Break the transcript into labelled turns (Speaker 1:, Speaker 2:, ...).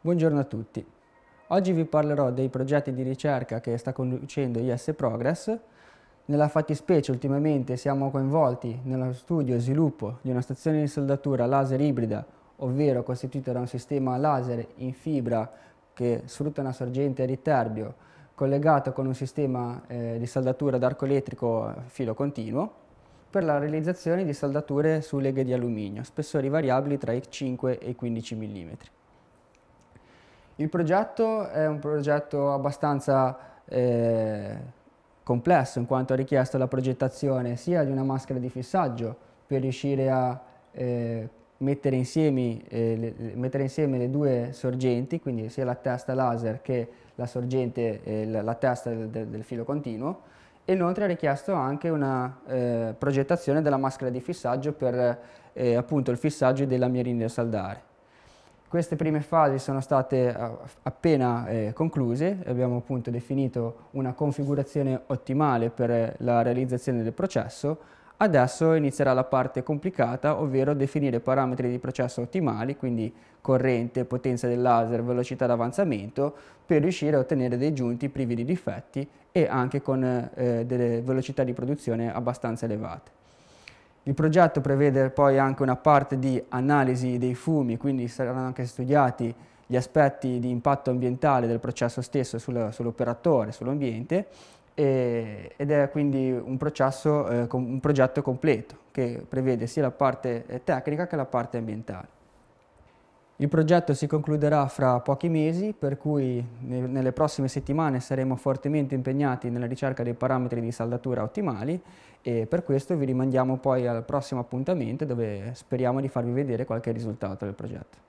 Speaker 1: Buongiorno a tutti. Oggi vi parlerò dei progetti di ricerca che sta conducendo IS Progress. Nella fattispecie ultimamente siamo coinvolti nello studio e sviluppo di una stazione di soldatura laser ibrida, ovvero costituita da un sistema laser in fibra che sfrutta una sorgente a terbio collegato con un sistema eh, di saldatura ad arco elettrico filo continuo per la realizzazione di saldature su leghe di alluminio, spessori variabili tra i 5 e i 15 mm. Il progetto è un progetto abbastanza eh, complesso in quanto ha richiesto la progettazione sia di una maschera di fissaggio per riuscire a eh, mettere, insieme, eh, le, mettere, insieme, le, due sorgenti, quindi sia la testa laser che la, sorgente, eh, la, la testa del, del filo continuo, e inoltre ha richiesto anche una eh, progettazione della maschera di fissaggio per eh, appunto il fissaggio della mia linea saldare. Queste prime fasi sono state eh, appena eh, concluse, abbiamo appunto definito una configurazione ottimale per la realizzazione del processo, adesso inizierà la parte complicata, ovvero definire parametri di processo ottimali, quindi corrente, potenza del laser, velocità d'avanzamento, per riuscire a ottenere dei giunti privi di difetti e anche con eh, delle velocità di produzione abbastanza elevate. Il progetto prevede poi anche una parte di analisi dei fumi, quindi saranno anche studiati gli aspetti di impatto ambientale del processo stesso sul, sull'operatore, sull'ambiente, ed è quindi un, processo, eh, un progetto completo che prevede sia la parte eh, tecnica che la parte ambientale. Il progetto si concluderà fra pochi mesi, per cui nelle prossime settimane saremo fortemente impegnati nella ricerca dei parametri di saldatura ottimali e per questo vi rimandiamo poi al prossimo appuntamento dove speriamo di farvi vedere qualche risultato del progetto.